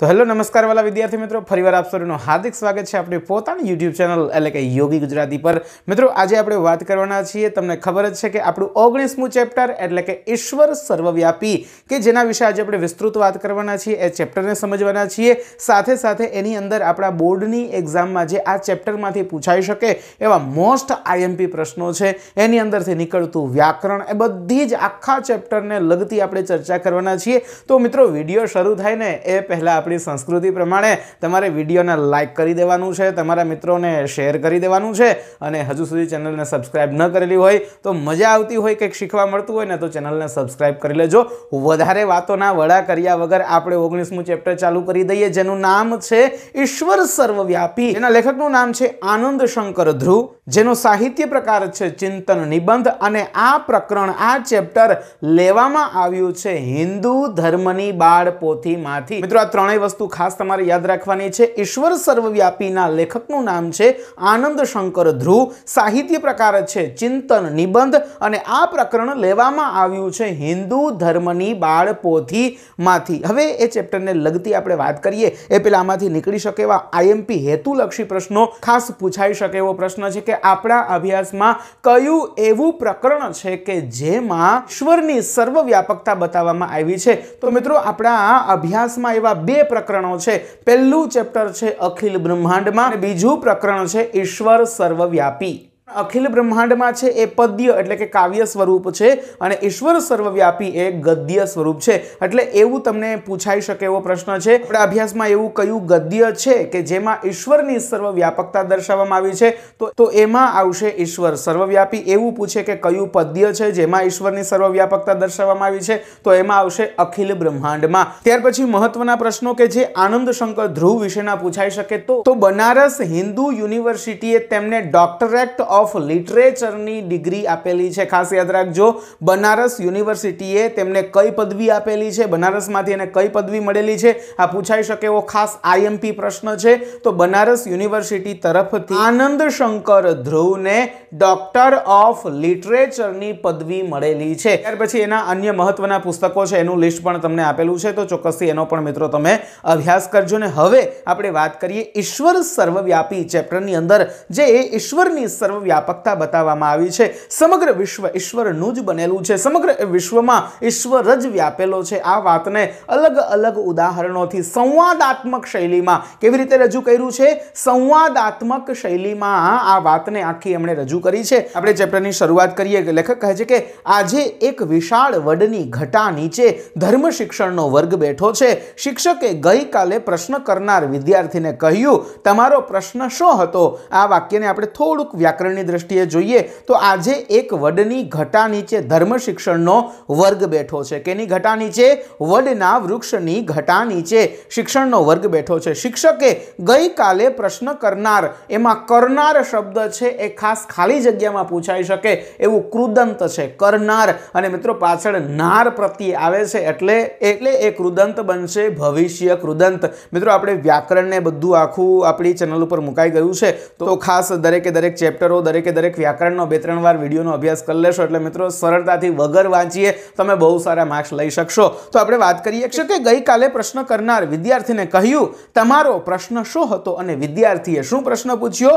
તો હેલો નમસ્કાર વાલા વિદ્યાર્થી મિત્રો ફરીવાર આપ સૌનું હાર્દિક સ્વાગત છે આપણી પોતાની યુટ્યુબ ચેનલ એટલે કે યોગી ગુજરાતી પર મિત્રો આજે આપણે વાત કરવાના છીએ તમને ખબર જ છે કે આપણું ઓગણીસમું ચેપ્ટર એટલે કે ઈશ્વર સર્વવ્યાપી કે જેના વિશે આજે આપણે વિસ્તૃત વાત કરવાના છીએ એ ચેપ્ટરને સમજવાના છીએ સાથે સાથે એની અંદર આપણા બોર્ડની એક્ઝામમાં જે આ ચેપ્ટરમાંથી પૂછાઈ શકે એવા મોસ્ટ આઈએમપી પ્રશ્નો છે એની અંદરથી નીકળતું વ્યાકરણ એ બધી જ આખા ચેપ્ટરને લગતી આપણે ચર્ચા કરવાના છીએ તો મિત્રો વિડીયો શરૂ થાય ને એ પહેલાં આપણી સંસ્કૃતિ પ્રમાણે તમારે વિડીયોને લાઇક કરી દેવાનું છે તમારા મિત્રોને શેર કરી દેવાનું છે અને હજુ સુધી ચેનલને સબસ્ક્રાઇબ ન કરેલી હોય તો મજા આવતી હોય કંઈક શીખવા મળતું હોય ને તો ચેનલને સબસ્ક્રાઈબ કરી લેજો વધારે વાતોના વડા કર્યા વગર આપણે ઓગણીસમું ચેપ્ટર ચાલુ કરી દઈએ જેનું નામ છે ઈશ્વર સર્વવ્યાપી એના લેખકનું નામ છે આનંદ શંકર ધ્રુવ જેનો સાહિત્ય પ્રકાર છે ચિંતન નિબંધ અને આ પ્રકરણ આ ચેપ્ટર લેવામાં આવ્યું છે હિન્દુ ધર્મની બાળ પોથીમાંથી મિત્રો આ ત્રણેય ત્રણેય વસ્તુ ખાસ તમારે યાદ રાખવાની છે ઈશ્વર સર્વવ્યાપીના લેખકનું નામ છે આનંદ શંકર ધ્રુવ સાહિત્ય પ્રકાર છે ચિંતન નિબંધ અને આ પ્રકરણ લેવામાં આવ્યું છે હિન્દુ ધર્મની બાળપોથીમાંથી હવે એ ચેપ્ટરને લગતી આપણે વાત કરીએ એ પેલા આમાંથી નીકળી શકે એવા આઈએમપી હેતુલક્ષી પ્રશ્નો ખાસ પૂછાઈ શકે એવો પ્રશ્ન છે કે આપણા અભ્યાસમાં કયું એવું પ્રકરણ છે કે જેમાં ઈશ્વરની સર્વવ્યાપકતા બતાવવામાં આવી છે તો મિત્રો આપણા અભ્યાસમાં એવા બે પ્રકરણો છે પહેલું ચેપ્ટર છે અખિલ બ્રહ્માંડમાં બીજું પ્રકરણ છે ઈશ્વર સર્વવ્યાપી અખિલ બ્રહ્માંડમાં છે એ પદ્ય એટલે કે કાવ્ય સ્વરૂપ છે અને ઈશ્વર સર્વવ્યાપી એ ગદ્ય સ્વરૂપ છે એટલે એવું તમને પૂછાઈ શકે એવો પ્રશ્ન છે આપણા અભ્યાસમાં એવું કયું ગદ્ય છે કે જેમાં ઈશ્વરની સર્વવ્યાપકતા દર્શાવવામાં આવી છે તો તો એમાં આવશે ઈશ્વર સર્વવ્યાપી એવું પૂછે કે કયું પદ્ય છે જેમાં ઈશ્વરની સર્વવ્યાપકતા દર્શાવવામાં આવી છે તો એમાં આવશે અખિલ બ્રહ્માંડમાં ત્યાર પછી મહત્વના પ્રશ્નો કે જે આનંદ શંકર ધ્રુવ વિશેના પૂછાઈ શકે તો તો બનારસ હિન્દુ યુનિવર્સિટીએ તેમને ડોક્ટરેટ ઓફ લિટરેચરની ડિગ્રી આપેલી છે ખાસ યાદ રાખજો બનારસ યુનિવર્સિટીએ તેમને કઈ પદવી આપેલી છે બનારસમાંથી એને કઈ પદવી મળેલી છે આ પૂછાઈ શકે એવો ખાસ આઈએમપી પ્રશ્ન છે તો બનારસ યુનિવર્સિટી તરફથી આનંદ શંકર ધ્રુવને ડોક્ટર ઓફ લિટરેચરની પદવી મળેલી છે ત્યાર પછી એના અન્ય મહત્વના પુસ્તકો છે એનું લિસ્ટ પણ તમને આપેલું છે તો ચોક્કસથી એનો પણ મિત્રો તમે અભ્યાસ કરજો ને હવે આપણે વાત કરીએ ઈશ્વર સર્વવ્યાપી ચેપ્ટરની અંદર જે ઈશ્વરની સર્વ વ્યાપકતા બતાવવામાં આવી છે સમગ્ર વિશ્વ ઈશ્વરનું જ બનેલું છે સમગ્ર વિશ્વમાં ઈશ્વર જ વ્યાપેલો છે આ વાતને અલગ અલગ ઉદાહરણોથી સંવાદાત્મક શૈલીમાં કેવી રીતે રજૂ કર્યું છે સંવાદાત્મક શૈલીમાં આ વાતને આખી એમણે રજૂ કરી છે આપણે ચેપ્ટરની શરૂઆત કરીએ લેખક કહે છે કે આજે એક વિશાળ વડની ઘટા નીચે ધર્મ શિક્ષણનો વર્ગ બેઠો છે શિક્ષકે ગઈકાલે પ્રશ્ન કરનાર વિદ્યાર્થીને કહ્યું તમારો પ્રશ્ન શું હતો આ વાક્યને આપણે થોડુંક વ્યાકરણ શિક્ષણની દ્રષ્ટિએ જોઈએ તો આજે એક વડની ઘટા નીચે ધર્મ શિક્ષણનો વર્ગ બેઠો છે કેની ઘટા નીચે વડના વૃક્ષની ઘટા નીચે શિક્ષણનો વર્ગ બેઠો છે શિક્ષકે ગઈકાલે પ્રશ્ન કરનાર એમાં કરનાર શબ્દ છે એ ખાસ ખાલી જગ્યામાં પૂછાઈ શકે એવું કૃદંત છે કરનાર અને મિત્રો પાછળ નાર પ્રત્યે આવે છે એટલે એટલે એ કૃદંત બનશે ભવિષ્ય કૃદંત મિત્રો આપણે વ્યાકરણને બધું આખું આપણી ચેનલ ઉપર મુકાઈ ગયું છે તો ખાસ દરેકે દરેક ચેપ્ટરો દરેકે દરેક વ્યાકરણનો બે ત્રણ વાર વિડીયોનો અભ્યાસ કરી લેશો એટલે મિત્રો સરળતાથી વગર વાંચીએ તમે બહુ સારા માર્ક્સ લઈ શકશો તો આપણે વાત કરીએ છીએ કે ગઈકાલે પ્રશ્ન કરનાર વિદ્યાર્થીને કહ્યું તમારો પ્રશ્ન શું હતો અને વિદ્યાર્થીએ શું પ્રશ્ન પૂછ્યો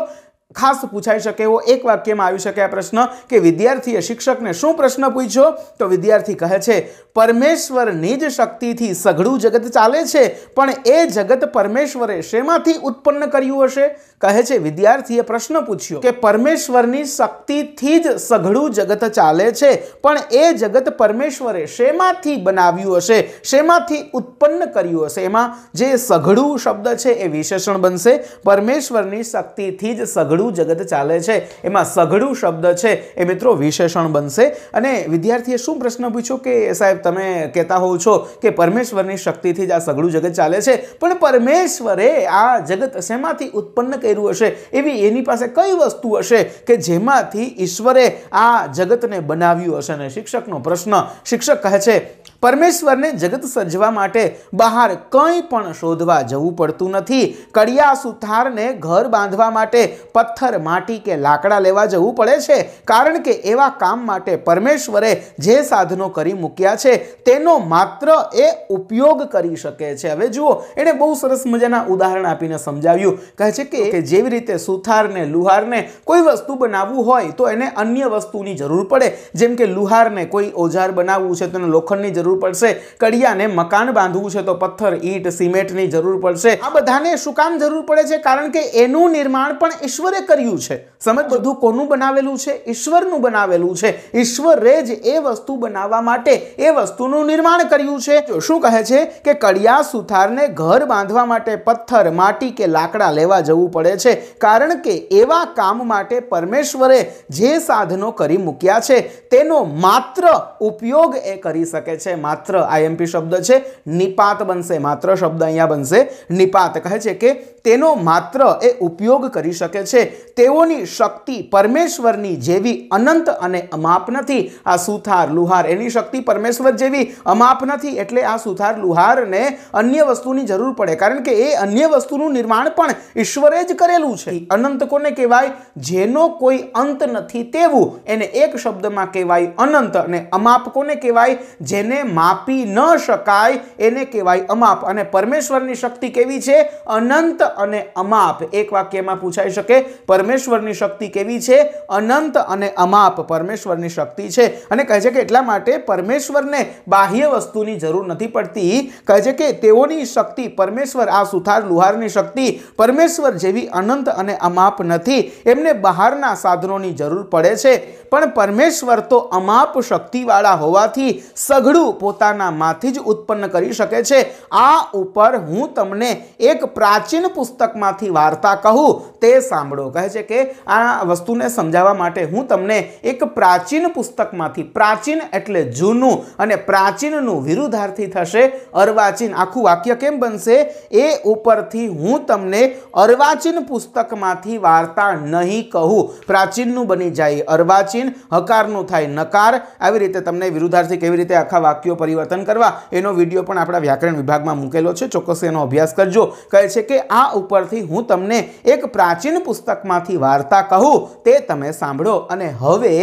ખાસ પૂછાઈ શકે એવો એક વાક્યમાં આવી શકે આ પ્રશ્ન કે વિદ્યાર્થીએ શિક્ષકને શું પ્રશ્ન પૂછ્યો તો વિદ્યાર્થી કહે છે પરમેશ્વરની જ શક્તિથી સઘળું જગત ચાલે છે પણ એ જગત પરમેશ્વરે શેમાંથી ઉત્પન્ન કર્યું હશે કહે છે વિદ્યાર્થીએ પ્રશ્ન પૂછ્યો કે પરમેશ્વરની શક્તિથી જ સઘળું જગત ચાલે છે પણ એ જગત પરમેશ્વરે શેમાંથી બનાવ્યું હશે શેમાંથી ઉત્પન્ન કર્યું હશે એમાં જે સઘળું શબ્દ છે એ વિશેષણ બનશે પરમેશ્વરની શક્તિથી જ સઘળું સઘળું જગત ચાલે છે એમાં સઘળું શબ્દ છે એ મિત્રો વિશેષણ બનશે અને વિદ્યાર્થીએ શું પ્રશ્ન પૂછ્યો કે સાહેબ તમે કહેતા હોવ છો કે પરમેશ્વરની શક્તિથી જ આ સઘળું જગત ચાલે છે પણ પરમેશ્વરે આ જગત શેમાંથી ઉત્પન્ન કર્યું હશે એવી એની પાસે કઈ વસ્તુ હશે કે જેમાંથી ઈશ્વરે આ જગતને બનાવ્યું હશે અને શિક્ષકનો પ્રશ્ન શિક્ષક કહે છે પરમેશ્વરને જગત સર્જવા માટે બહાર કંઈ પણ શોધવા જવું પડતું નથી કડિયા સુથારને ઘર બાંધવા માટે પથ્થર માટી કે લાકડા લેવા જવું પડે છે કારણ કે એવા કામ માટે પરમેશ્વરે જે સાધનો કરી મૂક્યા છે તેનો માત્ર એ ઉપયોગ કરી શકે છે હવે જુઓ એણે બહુ સરસ મજાના ઉદાહરણ આપીને સમજાવ્યું કહે છે કે જેવી રીતે સુથારને લુહારને કોઈ વસ્તુ બનાવવું હોય તો એને અન્ય વસ્તુની જરૂર પડે જેમ કે લુહારને કોઈ ઓજાર બનાવવું છે તેને લોખંડની જરૂર જરૂર પડશે કડિયાને મકાન બાંધવું છે તો પથ્થર ઈટ સિમેન્ટની જરૂર પડશે આ બધાને શું કામ જરૂર પડે છે કારણ કે એનું નિર્માણ પણ ઈશ્વરે કર્યું છે સમજ બધું કોનું બનાવેલું છે ઈશ્વરનું બનાવેલું છે ઈશ્વરે જ એ વસ્તુ બનાવવા માટે એ વસ્તુનું નિર્માણ કર્યું છે શું કહે છે કે કડિયા સુથારને ઘર બાંધવા માટે પથ્થર માટી કે લાકડા લેવા જવું પડે છે કારણ કે એવા કામ માટે પરમેશ્વરે જે સાધનો કરી મૂક્યા છે તેનો માત્ર ઉપયોગ એ કરી શકે છે માત્ર આઈએમપી શબ્દ છે નિપાત બનશે માત્ર શબ્દ અહીંયા બનશે નિપાત કહે છે કે તેનો માત્ર એ ઉપયોગ કરી શકે છે તેઓની શક્તિ પરમેશ્વરની જેવી અનંત અને અમાપ નથી આ સુથાર લુહાર એની શક્તિ પરમેશ્વર જેવી અમાપ નથી એટલે આ સુથાર લુહારને અન્ય વસ્તુની જરૂર પડે કારણ કે એ અન્ય વસ્તુનું નિર્માણ પણ ઈશ્વરે જ કરેલું છે અનંત કોને કહેવાય જેનો કોઈ અંત નથી તેવું એને એક શબ્દમાં કહેવાય અનંત અને અમાપ કોને કહેવાય જેને માપી ન શકાય એને કહેવાય અમાપ અને પરમેશ્વરની શક્તિ કેવી છે અનંત અને અમાપ એક વાક્યમાં પૂછાઈ શકે પરમેશ્વરની શક્તિ કેવી છે અનંત અને અમાપ પરમેશ્વરની શક્તિ છે અને કહે છે કે એટલા માટે પરમેશ્વરને બાહ્ય વસ્તુની જરૂર નથી પડતી કહે છે કે તેઓની શક્તિ પરમેશ્વર આ સુથાર લુહારની શક્તિ પરમેશ્વર જેવી અનંત અને અમાપ નથી એમને બહારના સાધનોની જરૂર પડે છે પણ પરમેશ્વર તો અમાપ શક્તિવાળા હોવાથી સઘળું પોતાનામાંથી જ ઉત્પન્ન કરી શકે છે આ ઉપર હું તમને એક પ્રાચીન પુસ્તકમાંથી વાર્તા કહું તે સાંભળો કહે છે કે આ વસ્તુને સમજાવવા માટે હું તમને એક પ્રાચીન પુસ્તકમાંથી પ્રાચીન એટલે જૂનું અને પ્રાચીનનું વિરુદ્ધાર્થી થશે અર્વાચીન આખું વાક્ય કેમ બનશે એ ઉપરથી હું તમને અર્વાચીન પુસ્તકમાંથી વાર્તા નહીં કહું પ્રાચીનનું બની જાય અર્વાચીન હકારનું થાય નકાર આવી રીતે તમને વિરુદ્ધાર્થી કેવી રીતે આખા વાક્યો વાક્યો પરિવર્તન કરવા એનો વિડીયો પણ આપણા વ્યાકરણ વિભાગમાં મૂકેલો છે ચોક્કસ એનો અભ્યાસ કરજો કહે છે કે આ ઉપરથી હું તમને એક પ્રાચીન પુસ્તકમાંથી વાર્તા કહું તે તમે સાંભળો અને હવે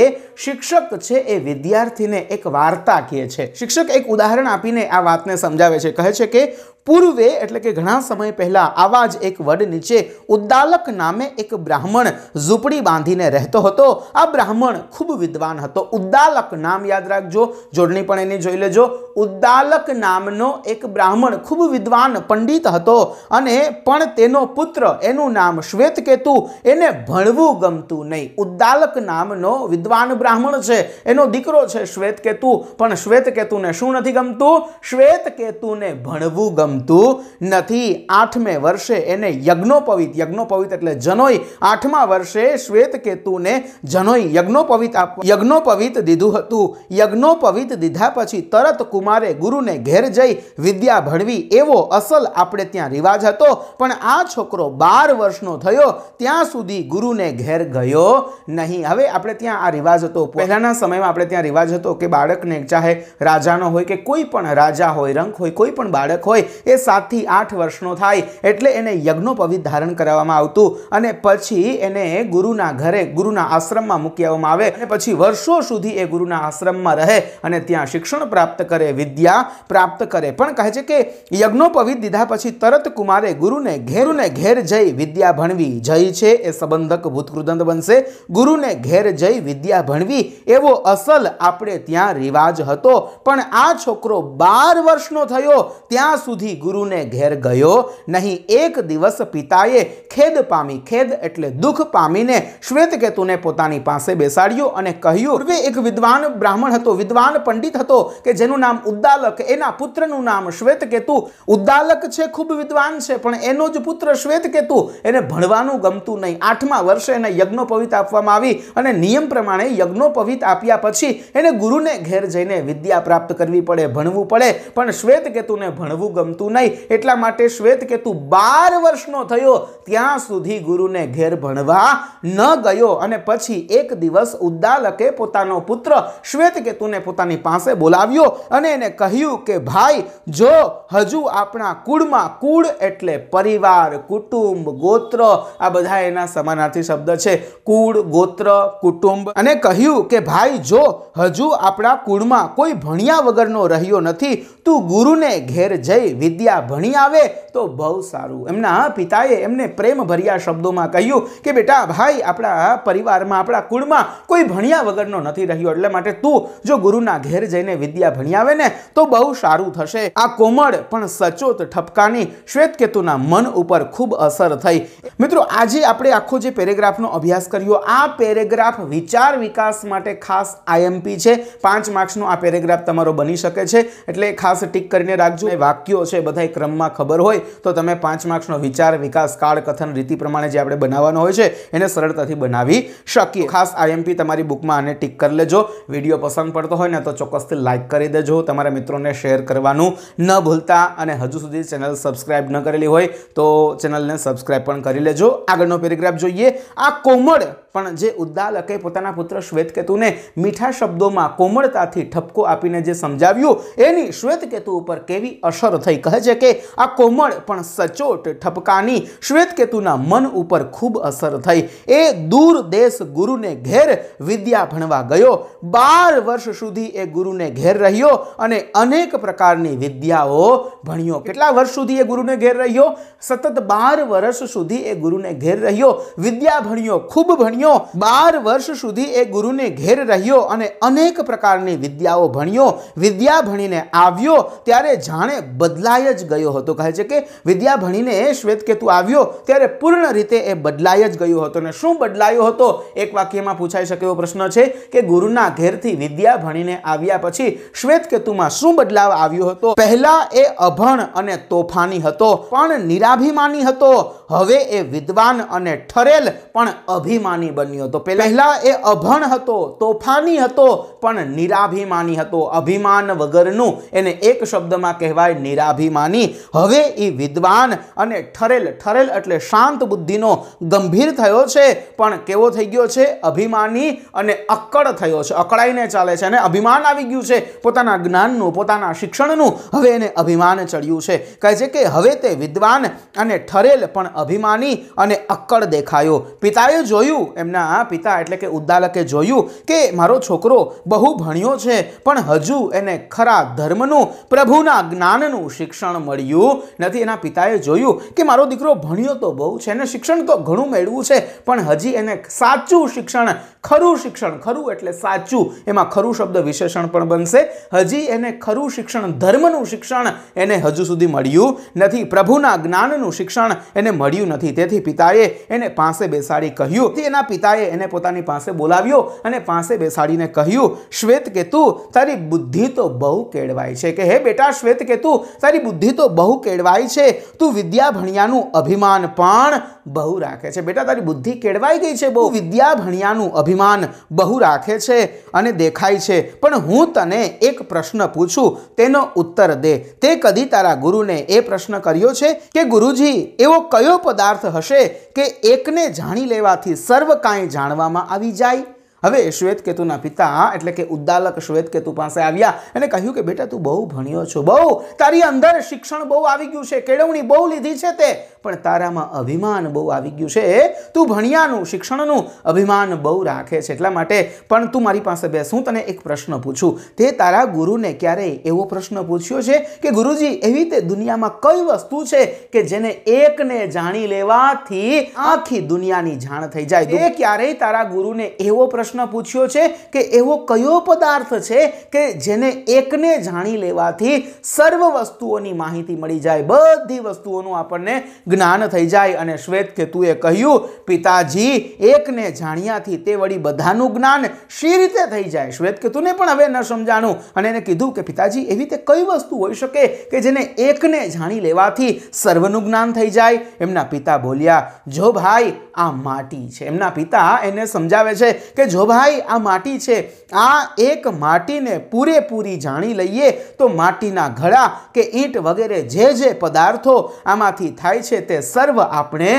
શિક્ષક છે એ વિદ્યાર્થીને એક વાર્તા કહે છે શિક્ષક એક ઉદાહરણ આપીને આ વાતને સમજાવે છે કહે છે કે પૂર્વે એટલે કે ઘણા સમય પહેલાં આવા જ એક વડ નીચે ઉદ્દાલક નામે એક બ્રાહ્મણ ઝૂંપડી બાંધીને રહેતો હતો આ બ્રાહ્મણ ખૂબ વિદ્વાન હતો ઉદ્દાલક નામ યાદ રાખજો જોડણી પણ એની જોઈ લેજો સમજો ઉદ્દાલક નામનો એક બ્રાહ્મણ ખૂબ વિદ્વાન પંડિત હતો અને પણ તેનો પુત્ર એનું નામ શ્વેતકેતુ એને ભણવું ગમતું નહીં ઉદ્દાલક નામનો વિદ્વાન બ્રાહ્મણ છે એનો દીકરો છે શ્વેતકેતુ પણ શ્વેતકેતુને શું નથી ગમતું શ્વેતકેતુને ભણવું ગમતું નથી આઠમે વર્ષે એને યજ્ઞોપવિત યજ્ઞોપવિત એટલે જનોઈ આઠમા વર્ષે શ્વેતકેતુને જનોઈ યજ્ઞોપવિત આપ યજ્ઞોપવિત દીધું હતું યજ્ઞોપવિત દીધા પછી તરત કુમારે ગુરુને ઘેર જઈ વિદ્યા ભણવી એવો અસલ આપણે ત્યાં રિવાજ હતો પણ આ છોકરો બાર વર્ષનો થયો ત્યાં સુધી ગુરુને ઘેર ગયો નહીં હવે આપણે ત્યાં આ રિવાજ હતો પહેલાંના સમયમાં આપણે ત્યાં રિવાજ હતો કે બાળકને ચાહે રાજાનો હોય કે કોઈ પણ રાજા હોય રંગ હોય કોઈ પણ બાળક હોય એ સાતથી આઠ વર્ષનો થાય એટલે એને યજ્ઞોપવિત ધારણ કરાવવામાં આવતું અને પછી એને ગુરુના ઘરે ગુરુના આશ્રમમાં મૂકી આવવામાં આવે અને પછી વર્ષો સુધી એ ગુરુના આશ્રમમાં રહે અને ત્યાં શિક્ષણ પ્રાપ્ત પ્રાપ્ત કરે વિદ્યા પ્રાપ્ત કરે પણ કહે છે કે યજ્ઞોપવિત દીધા પછી તરત કુમારે ગુરુને ઘેરુને ઘેર જઈ વિદ્યા ભણવી જઈ છે એ સંબંધક ભૂતકૃદંત બનશે ગુરુને ઘેર જઈ વિદ્યા ભણવી એવો અસલ આપણે ત્યાં રિવાજ હતો પણ આ છોકરો બાર વર્ષનો થયો ત્યાં સુધી ગુરુને ઘેર ગયો નહીં એક દિવસ પિતાએ ખેદ પામી ખેદ એટલે દુઃખ પામીને શ્વેતકેતુને પોતાની પાસે બેસાડ્યો અને કહ્યું પૂર્વે એક વિદ્વાન બ્રાહ્મણ હતો વિદ્વાન પંડિત હતો કે જેનું નામ ઉદ્દાલક એના પુત્રનું નામ શ્વેતકેતુ ઉદ્દાલક છે ખૂબ વિદ્વાન છે પણ એનો જ પુત્ર શ્વેતકેતુ એને ભણવાનું ગમતું નહીં આઠમા વર્ષે એને યજ્ઞોપવિત આપવામાં આવી અને નિયમ પ્રમાણે યજ્ઞોપવિત આપ્યા પછી એને ગુરુને ઘેર જઈને વિદ્યા પ્રાપ્ત કરવી પડે ભણવું પડે પણ શ્વેતકેતુને ભણવું ગમતું નહીં એટલા માટે શ્વેતકેતુ બાર વર્ષનો થયો ત્યાં સુધી ગુરુને ઘેર ભણવા ન ગયો અને પછી એક દિવસ ઉદ્દાલકે પોતાનો પુત્ર શ્વેતકેતુને પોતાની પાસે બોલાવ્યો અને એને કહ્યું કે ભાઈ જો હજુ આપણા કુળમાં કુળ એટલે પરિવાર કુટુંબ ગોત્ર આ બધા એના સમાનાર્થી શબ્દ છે કુળ ગોત્ર કુટુંબ અને કહ્યું કે ભાઈ જો હજુ આપણા કુળમાં કોઈ ભણ્યા વગરનો રહ્યો નથી તું ગુરુને ઘેર જઈ વિદ્યા ભણી આવે તો બહુ સારું એમના પિતાએ એમને પ્રેમ ભર્યા શબ્દોમાં કહ્યું કે બેટા ભાઈ આપણા પરિવારમાં આપણા કુળમાં કોઈ ભણ્યા વગરનો નથી રહ્યો એટલે માટે તું જો ગુરુના ઘેર જઈને વિદ્યા આવે ને તો બહુ સારું થશે આ કોમળ પણ સચોટ ઠપકાની શ્વેતકેતુના મન ઉપર ખૂબ અસર થઈ મિત્રો આજે આપણે આખો જે પેરેગ્રાફનો અભ્યાસ કર્યો આ પેરેગ્રાફ વિચાર વિકાસ માટે ખાસ આઈએમપી છે પાંચ માર્ક્સનો આ પેરેગ્રાફ તમારો બની શકે છે એટલે ખાસ ટીક કરીને રાખજો એ વાક્યો છે બધા ક્રમમાં ખબર હોય તો તમે પાંચ માર્ક્સનો વિચાર વિકાસ કાળ કથન રીતિ પ્રમાણે જે આપણે બનાવવાનો હોય છે એને સરળતાથી બનાવી શકીએ ખાસ આઈએમપી તમારી બુકમાં આને ટીક કરી લેજો વિડીયો પસંદ પડતો હોય ને તો ચોક્કસથી લાઇક કરી કરી દેજો તમારા મિત્રોને શેર કરવાનું ન ભૂલતા અને હજુ સુધી ચેનલ સબસ્ક્રાઇબ ન કરેલી હોય તો ચેનલને સબસ્ક્રાઇબ પણ કરી લેજો આગળનો પેરેગ્રાફ જોઈએ આ કોમળ પણ જે ઉદ્દાલકે પોતાના પુત્ર શ્વેતકેતુને મીઠા શબ્દોમાં કોમળતાથી ઠપકો આપીને જે સમજાવ્યું એની શ્વેતકેતુ ઉપર કેવી અસર થઈ કહે છે કે આ કોમળ પણ સચોટ ઠપકાની શ્વેતકેતુના મન ઉપર ખૂબ અસર થઈ એ દૂર દેશ ગુરુને ઘેર વિદ્યા ભણવા ગયો બાર વર્ષ સુધી એ ગુરુને ઘેર રહી રહ્યો અને અનેક પ્રકારની વિદ્યાઓ ભણ્યો કેટલા વર્ષ સુધી એ ગુરુને ઘેર રહ્યો સતત બાર વર્ષ સુધી એ ગુરુને ઘેર રહ્યો વિદ્યા ભણ્યો ખૂબ ભણ્યો બાર વર્ષ સુધી એ ગુરુને ઘેર રહ્યો અને અનેક પ્રકારની વિદ્યાઓ ભણ્યો વિદ્યા ભણીને આવ્યો ત્યારે જાણે બદલાય જ ગયો હતો કહે છે કે વિદ્યા ભણીને એ શ્વેતકેતુ આવ્યો ત્યારે પૂર્ણ રીતે એ બદલાય જ ગયો હતો અને શું બદલાયો હતો એક વાક્યમાં પૂછાઈ શકે એવો પ્રશ્ન છે કે ગુરુના ઘેરથી વિદ્યા ભણીને આવ્યા પછી શ્વેત કેતુમાં શું બદલાવ આવ્યો હતો પહેલા એ અભણ અને તોફાની હતો પણ નિરાભિમાની હતો હવે એ વિદ્વાન અને ઠરેલ પણ અભિમાની બન્યો હતો પહેલાં એ અભણ હતો તોફાની હતો પણ નિરાભિમાની હતો અભિમાન વગરનું એને એક શબ્દમાં કહેવાય નિરાભિમાની હવે એ વિદ્વાન અને ઠરેલ ઠરેલ એટલે શાંત બુદ્ધિનો ગંભીર થયો છે પણ કેવો થઈ ગયો છે અભિમાની અને અક્કડ થયો છે અકળાઈને ચાલે છે અને અભિમાન આવી ગયું છે પોતાના જ્ઞાનનું પોતાના શિક્ષણનું હવે એને અભિમાન ચડ્યું છે કહે છે કે હવે તે વિદ્વાન અને ઠરેલ પણ અભિમાની અને અક્કડ દેખાયો પિતાએ જોયું એમના પિતા એટલે કે ઉદ્દાલકે જોયું કે મારો છોકરો બહુ ભણ્યો છે પણ હજુ એને ખરા ધર્મનું પ્રભુના જ્ઞાનનું શિક્ષણ મળ્યું નથી એના પિતાએ જોયું કે મારો દીકરો ભણ્યો તો બહુ છે એને શિક્ષણ તો ઘણું મેળવું છે પણ હજી એને સાચું શિક્ષણ ખરું શિક્ષણ ખરું એટલે સાચું એમાં ખરું શબ્દ વિશેષણ પણ બનશે હજી એને ખરું શિક્ષણ ધર્મનું શિક્ષણ એને હજુ સુધી મળ્યું નથી પ્રભુના જ્ઞાનનું શિક્ષણ એને મળ્યું નથી તેથી પિતાએ એને પાસે બેસાડી કહ્યું એના પિતાએ એને પોતાની પાસે બોલાવ્યો અને પાસે બેસાડીને કહ્યું શ્વેત કેતુ તારી બુદ્ધિ તો બહુ કેળવાય છે કે હે બેટા શ્વેત કેતુ તારી બુદ્ધિ તો બહુ કેળવાય છે તું વિદ્યા ભણ્યાનું અભિમાન પણ બહુ રાખે છે બેટા તારી બુદ્ધિ કેળવાઈ ગઈ છે બહુ વિદ્યા ભણ્યાનું અભિમાન અભિમાન બહુ રાખે છે અને દેખાય છે પણ હું તને એક પ્રશ્ન પૂછું તેનો ઉત્તર દે તે કદી તારા ગુરુને એ પ્રશ્ન કર્યો છે કે ગુરુજી એવો કયો પદાર્થ હશે કે એકને જાણી લેવાથી સર્વ કાંઈ જાણવામાં આવી જાય હવે શ્વેતકેતુના પિતા એટલે કે ઉદ્દાલક શ્વેતકેતુ પાસે આવ્યા અને કહ્યું કે બેટા તું બહુ ભણ્યો છો બહુ તારી અંદર શિક્ષણ બહુ આવી ગયું છે કેળવણી બહુ લીધી છે તે પણ તારામાં અભિમાન બહુ આવી ગયું છે તું ભણ્યાનું શિક્ષણનું અભિમાન બહુ રાખે છે એટલા માટે પણ તું મારી પાસે બેસું તને એક પ્રશ્ન પૂછું તે તારા ગુરુને ક્યારેય એવો પ્રશ્ન પૂછ્યો છે કે ગુરુજી એવી તે દુનિયામાં કઈ વસ્તુ છે કે જેને એકને જાણી લેવાથી આખી દુનિયાની જાણ થઈ જાય એ ક્યારેય તારા ગુરુને એવો પ્રશ્ન પ્રશ્ન પૂછ્યો છે કે એવો કયો પદાર્થ છે કે જેને એકને જાણી લેવાથી સર્વ વસ્તુઓની માહિતી મળી જાય બધી વસ્તુઓનું આપણને જ્ઞાન થઈ જાય અને શ્વેત કેતુએ કહ્યું પિતાજી એકને જાણ્યાથી તે વળી બધાનું જ્ઞાન શી રીતે થઈ જાય શ્વેત કેતુને પણ હવે ન સમજાણું અને એને કીધું કે પિતાજી એવી રીતે કઈ વસ્તુ હોઈ શકે કે જેને એકને જાણી લેવાથી સર્વનું જ્ઞાન થઈ જાય એમના પિતા બોલ્યા જો ભાઈ આ માટી છે એમના પિતા એને સમજાવે છે કે જો જો ભાઈ આ માટી છે આ એક માટીને પૂરેપૂરી જાણી લઈએ તો માટીના ઘડા કે ઈંટ વગેરે જે જે પદાર્થો આમાંથી થાય છે તે સર્વ આપણે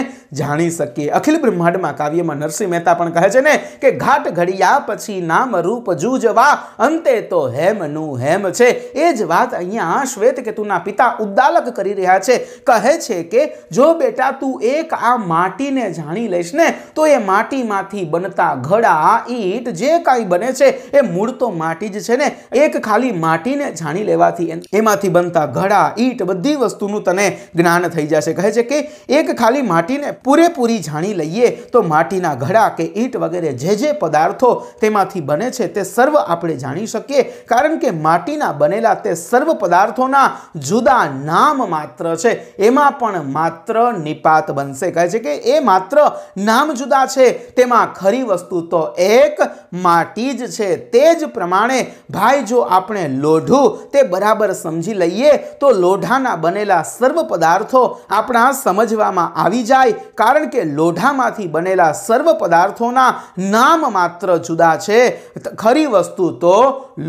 જાણી શકીએ અખિલ બ્રહ્માંડમાં કાવ્યમાં નરસિંહ મહેતા પણ કહે છે ને કે ઘાટ ઘડિયા પછી નામ રૂપ જૂજવા અંતે તો હેમનું હેમ છે એ જ વાત અહીંયા શ્વેત કેતુના પિતા ઉદ્દાલક કરી રહ્યા છે કહે છે કે જો બેટા તું એક આ માટીને જાણી લઈશ ને તો એ માટીમાંથી બનતા ઘડા ઈંટ જે કાંઈ બને છે એ મૂળ તો માટી જ છે ને એક ખાલી માટીને જાણી લેવાથી એમાંથી બનતા ઘડા ઈંટ બધી વસ્તુનું તને જ્ઞાન થઈ જશે કહે છે કે એક ખાલી માટીને પૂરેપૂરી જાણી લઈએ તો માટીના ઘડા કે ઈંટ વગેરે જે જે પદાર્થો તેમાંથી બને છે તે સર્વ આપણે જાણી શકીએ કારણ કે માટીના બનેલા તે સર્વ પદાર્થોના જુદા નામ માત્ર છે એમાં પણ માત્ર નિપાત બનશે કહે છે કે એ માત્ર નામ જુદા છે તેમાં ખરી વસ્તુ તો એ એક માટી જ છે તે જ પ્રમાણે ભાઈ જો આપણે લોઢું તે બરાબર સમજી લઈએ તો લોઢાના બનેલા સર્વ પદાર્થો આપણા સમજવામાં આવી જાય કારણ કે લોઢામાંથી બનેલા સર્વ પદાર્થોના નામ માત્ર જુદા છે ખરી વસ્તુ તો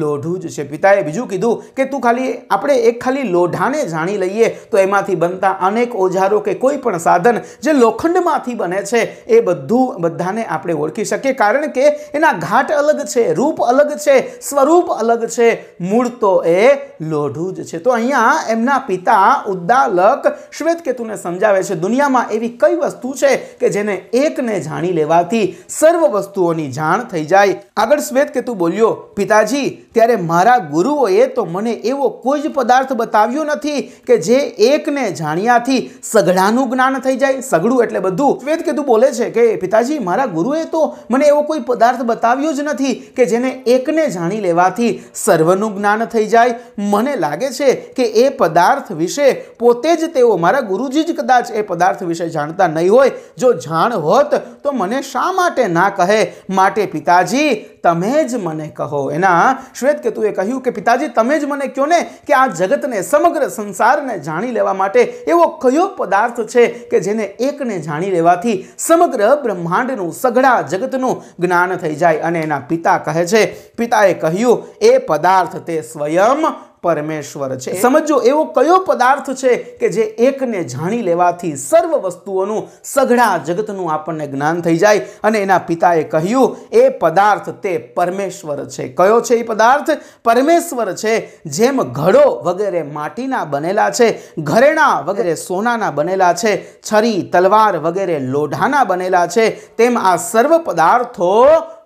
લોઢું જ છે પિતાએ બીજું કીધું કે તું ખાલી આપણે એક ખાલી લોઢાને જાણી લઈએ તો એમાંથી બનતા અનેક ઓજારો કે કોઈ પણ સાધન જે લોખંડમાંથી બને છે એ બધું બધાને આપણે ઓળખી શકીએ કારણ કે એના ઘાટ અલગ છે રૂપ અલગ છે સ્વરૂપ અલગ છે મૂળ તો એ લોઢું જ છે તો અહીંયા એમના પિતા ઉદ્દાલક શ્વેતકેતુને સમજાવે છે દુનિયામાં એવી કઈ વસ્તુ છે કે જેને એકને જાણી લેવાથી સર્વ વસ્તુઓની જાણ થઈ જાય આગળ શ્વેતકેતુ બોલ્યો પિતાજી ત્યારે મારા ગુરુઓએ તો મને એવો કોઈ જ પદાર્થ બતાવ્યો નથી કે જે એકને જાણ્યાથી સઘળાનું જ્ઞાન થઈ જાય સઘળું એટલે બધું શ્વેતકેતુ બોલે છે કે પિતાજી મારા ગુરુએ તો મને એવો કોઈ પદાર્થ પદાર્થ બતાવ્યો જ નથી કે જેને એકને જાણી લેવાથી સર્વનું જ્ઞાન થઈ જાય મને લાગે છે કે એ પદાર્થ વિશે પોતે જ તેઓ મારા ગુરુજી જ કદાચ એ પદાર્થ વિશે જાણતા નહીં હોય જો જાણ હોત તો મને શા માટે ના કહે માટે પિતાજી તમે જ મને કહો એના શ્વેત એ કહ્યું કે પિતાજી તમે જ મને કહો ને કે આ જગતને સમગ્ર સંસારને જાણી લેવા માટે એવો કયો પદાર્થ છે કે જેને એકને જાણી લેવાથી સમગ્ર બ્રહ્માંડનું સઘળા જગતનું જ્ઞાન થઈ જાય અને એના પિતા કહે છે પિતાએ કહ્યું એ પદાર્થ તે સ્વયં પરમેશ્વર છે સમજો એવો કયો પદાર્થ છે કે જે એકને જાણી લેવાથી સર્વ વસ્તુઓનું સઘળા જગતનું આપણને જ્ઞાન થઈ જાય અને એના પિતાએ કહ્યું એ પદાર્થ તે પરમેશ્વર છે કયો છે એ પદાર્થ પરમેશ્વર છે જેમ ઘડો વગેરે માટીના બનેલા છે ઘરેણા વગેરે સોનાના બનેલા છે છરી તલવાર વગેરે લોઢાના બનેલા છે તેમ આ સર્વ પદાર્થો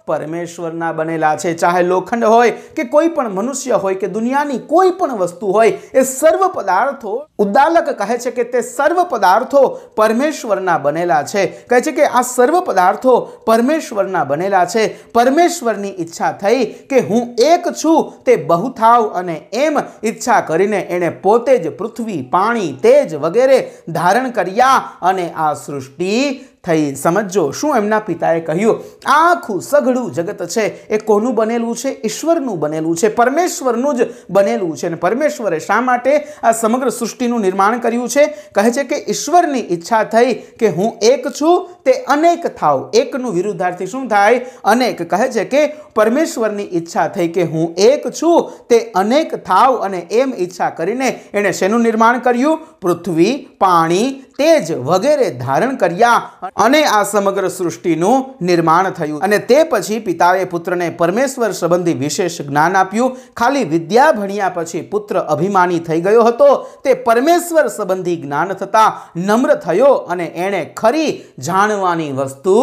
પરમેશ્વરના બનેલા છે ચાહે લોખંડ હોય કે કોઈ પણ મનુષ્ય હોય કે દુનિયાની કોઈ પણ વસ્તુ હોય એ સર્વ પદાર્થો ઉદ્દાલક કહે છે કે તે સર્વ પદાર્થો પરમેશ્વરના બનેલા છે કહે છે કે આ સર્વ પદાર્થો પરમેશ્વરના બનેલા છે પરમેશ્વરની ઈચ્છા થઈ કે હું એક છું તે બહુ થાવ અને એમ ઈચ્છા કરીને એણે પોતે જ પૃથ્વી પાણી તેજ વગેરે ધારણ કર્યા અને આ સૃષ્ટિ થઈ સમજો શું એમના પિતાએ કહ્યું આખું સઘળું જગત છે એ કોનું બનેલું છે ઈશ્વરનું બનેલું છે પરમેશ્વરનું જ બનેલું છે અને પરમેશ્વરે શા માટે આ સમગ્ર સૃષ્ટિનું નિર્માણ કર્યું છે કહે છે કે ઈશ્વરની ઈચ્છા થઈ કે હું એક છું તે અનેક થાવ એકનું વિરુદ્ધાર્થી શું થાય અનેક કહે છે કે પરમેશ્વરની ઈચ્છા થઈ કે હું એક છું તે અનેક થાવ અને એમ ઈચ્છા કરીને એણે શેનું નિર્માણ કર્યું પૃથ્વી પાણી તેજ વગેરે ધારણ કર્યા અને આ સમગ્ર સૃષ્ટિનું નિર્માણ થયું અને તે પછી પિતાએ પુત્રને પરમેશ્વર સંબંધી વિશેષ જ્ઞાન આપ્યું ખાલી વિદ્યા ભણ્યા પછી પુત્ર અભિમાની થઈ ગયો હતો તે પરમેશ્વર સંબંધી જ્ઞાન થતાં નમ્ર થયો અને એણે ખરી જાણવાની વસ્તુ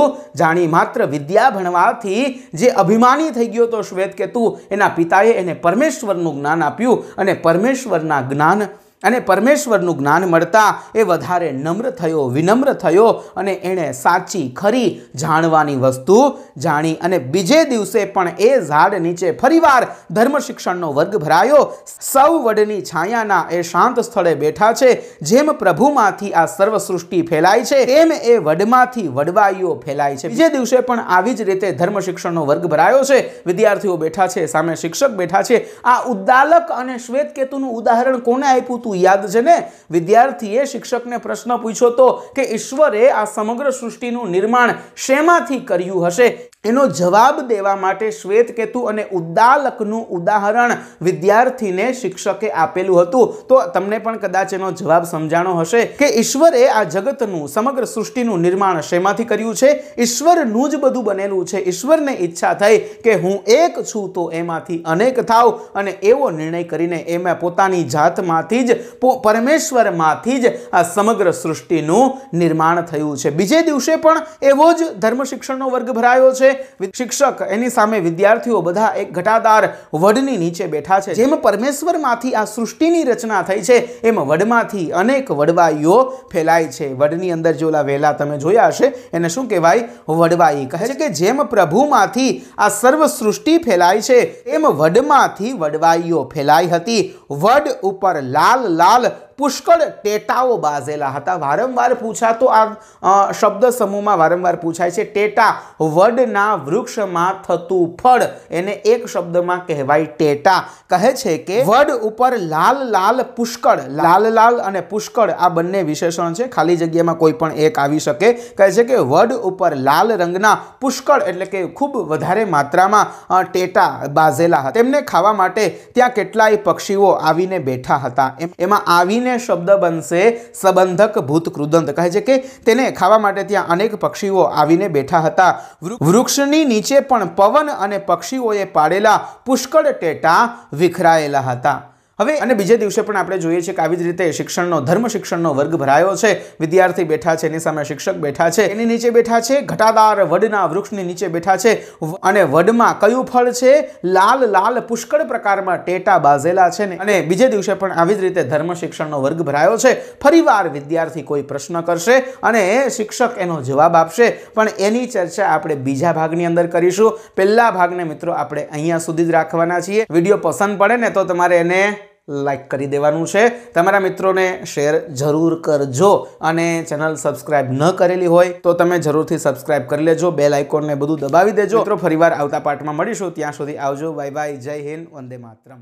જાણી માત્ર વિદ્યા ભણવાથી જે અભિમાની થઈ ગયો હતો શ્વેતકેતુ એના પિતાએ એને પરમેશ્વરનું જ્ઞાન આપ્યું અને પરમેશ્વરના જ્ઞાન અને પરમેશ્વરનું જ્ઞાન મળતા એ વધારે નમ્ર થયો વિનમ્ર થયો અને એણે સાચી ખરી જાણવાની વસ્તુ જાણી અને બીજે દિવસે પણ એ ઝાડ નીચે ફરીવાર ધર્મ શિક્ષણનો વર્ગ ભરાયો સૌ વડની છાયાના એ શાંત સ્થળે બેઠા છે જેમ પ્રભુમાંથી આ સર્વસૃષ્ટિ ફેલાય છે તેમ એ વડમાંથી વડવાઈઓ ફેલાય છે બીજે દિવસે પણ આવી જ રીતે ધર્મ શિક્ષણનો વર્ગ ભરાયો છે વિદ્યાર્થીઓ બેઠા છે સામે શિક્ષક બેઠા છે આ ઉદ્દાલક અને શ્વેતકેતુનું ઉદાહરણ કોને આપ્યું હતું વસ્તુ યાદ છે ને વિદ્યાર્થીએ શિક્ષકને પ્રશ્ન પૂછ્યો તો કે ઈશ્વરે આ સમગ્ર સૃષ્ટિનું નિર્માણ શેમાંથી કર્યું હશે એનો જવાબ દેવા માટે શ્વેતકેતુ અને ઉદ્દાલકનું ઉદાહરણ વિદ્યાર્થીને શિક્ષકે આપેલું હતું તો તમને પણ કદાચ એનો જવાબ સમજાણો હશે કે ઈશ્વરે આ જગતનું સમગ્ર સૃષ્ટિનું નિર્માણ શેમાંથી કર્યું છે ઈશ્વરનું જ બધું બનેલું છે ઈશ્વરને ઈચ્છા થઈ કે હું એક છું તો એમાંથી અનેક થાવ અને એવો નિર્ણય કરીને એમાં પોતાની જાતમાંથી જ પરમેશ્વરમાંથી જ આ સમગ્ર સૃષ્ટિનું નિર્માણ થયું છે બીજે દિવસે પણ એવો જ ધર્મ શિક્ષણનો વર્ગ ભરાયો છે શિક્ષક એની સામે વિદ્યાર્થીઓ બધા એક ઘટાદાર વડની નીચે બેઠા છે જેમ પરમેશ્વરમાંથી આ સૃષ્ટિની રચના થઈ છે એમ વડમાંથી અનેક વડવાઈઓ ફેલાય છે વડની અંદર જોલા વહેલા તમે જોયા હશે એને શું કહેવાય વડવાઈ કહે છે કે જેમ પ્રભુમાંથી આ સર્વ સૃષ્ટિ ફેલાય છે એમ વડમાંથી વડવાઈઓ ફેલાઈ હતી વડ ઉપર લાલ લાલ પુષ્કળ ટેટાઓ બાઝેલા હતા વારંવાર પૂછાતો આ શબ્દ સમૂહમાં વારંવાર પૂછાય છે ટેટા વડના વૃક્ષમાં થતું ફળ એને એક શબ્દમાં કહેવાય ટેટા કહે છે કે વડ ઉપર લાલ લાલ પુષ્કળ લાલ લાલ અને પુષ્કળ આ બંને વિશેષણ છે ખાલી જગ્યામાં કોઈ પણ એક આવી શકે કહે છે કે વડ ઉપર લાલ રંગના પુષ્કળ એટલે કે ખૂબ વધારે માત્રામાં ટેટા બાઝેલા હતા તેમને ખાવા માટે ત્યાં કેટલાય પક્ષીઓ આવીને બેઠા હતા એમાં આવીને કરીને શબ્દ બનશે સંબંધક ભૂત કૃદંત કહે છે કે તેને ખાવા માટે ત્યાં અનેક પક્ષીઓ આવીને બેઠા હતા વૃક્ષની નીચે પણ પવન અને પક્ષીઓએ પાડેલા પુષ્કળ ટેટા વિખરાયેલા હતા હવે અને બીજે દિવસે પણ આપણે જોઈએ છીએ કે આવી જ રીતે શિક્ષણનો ધર્મ શિક્ષણનો વર્ગ ભરાયો છે વિદ્યાર્થી બેઠા છે એની સામે શિક્ષક બેઠા છે એની નીચે બેઠા છે ઘટાદાર વડના વૃક્ષની નીચે બેઠા છે અને વડમાં કયું ફળ છે લાલ લાલ પુષ્કળ પ્રકારમાં ટેટા બાઝેલા છે ને અને બીજે દિવસે પણ આવી જ રીતે ધર્મ શિક્ષણનો વર્ગ ભરાયો છે ફરીવાર વિદ્યાર્થી કોઈ પ્રશ્ન કરશે અને શિક્ષક એનો જવાબ આપશે પણ એની ચર્ચા આપણે બીજા ભાગની અંદર કરીશું પહેલા ભાગને મિત્રો આપણે અહીંયા સુધી જ રાખવાના છીએ વિડીયો પસંદ પડે ને તો તમારે એને લાઇક કરી દેવાનું છે તમારા મિત્રોને શેર જરૂર કરજો અને ચેનલ સબસ્ક્રાઇબ ન કરેલી હોય તો તમે જરૂરથી સબસ્ક્રાઇબ કરી લેજો બે લાઇકોનને બધું દબાવી દેજો મિત્રો ફરીવાર આવતા પાર્ટમાં મળીશું ત્યાં સુધી આવજો બાય બાય જય હિન્દ વંદે માતરમ